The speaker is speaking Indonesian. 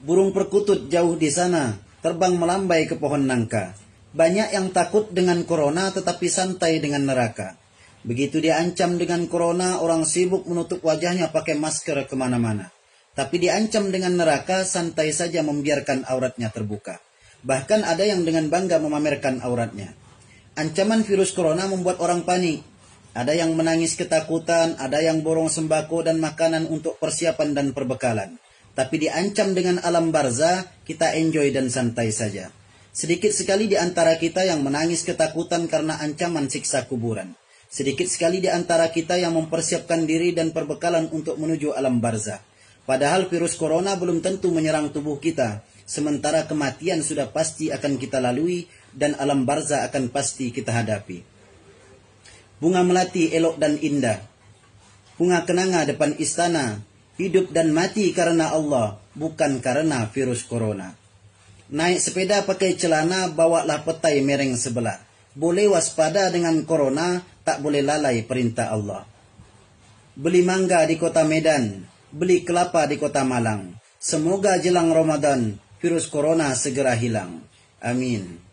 burung perkutut jauh di sana, terbang melambai ke pohon nangka. Banyak yang takut dengan corona tetapi santai dengan neraka. Begitu diancam dengan corona, orang sibuk menutup wajahnya pakai masker kemana-mana. Tapi diancam dengan neraka, santai saja membiarkan auratnya terbuka. Bahkan ada yang dengan bangga memamerkan auratnya. Ancaman virus corona membuat orang panik. Ada yang menangis ketakutan, ada yang borong sembako dan makanan untuk persiapan dan perbekalan tapi diancam dengan alam barzah, kita enjoy dan santai saja. Sedikit sekali di antara kita yang menangis ketakutan karena ancaman siksa kuburan. Sedikit sekali di antara kita yang mempersiapkan diri dan perbekalan untuk menuju alam barzah. Padahal virus corona belum tentu menyerang tubuh kita, sementara kematian sudah pasti akan kita lalui dan alam barzah akan pasti kita hadapi. Bunga melati elok dan indah. Bunga kenanga depan istana hidup dan mati karena Allah, bukan karena virus corona. Naik sepeda pakai celana, bawalah petai mereng sebelah. Boleh waspada dengan corona, tak boleh lalai perintah Allah. Beli mangga di kota Medan, beli kelapa di kota Malang. Semoga jelang Ramadan, virus corona segera hilang. Amin.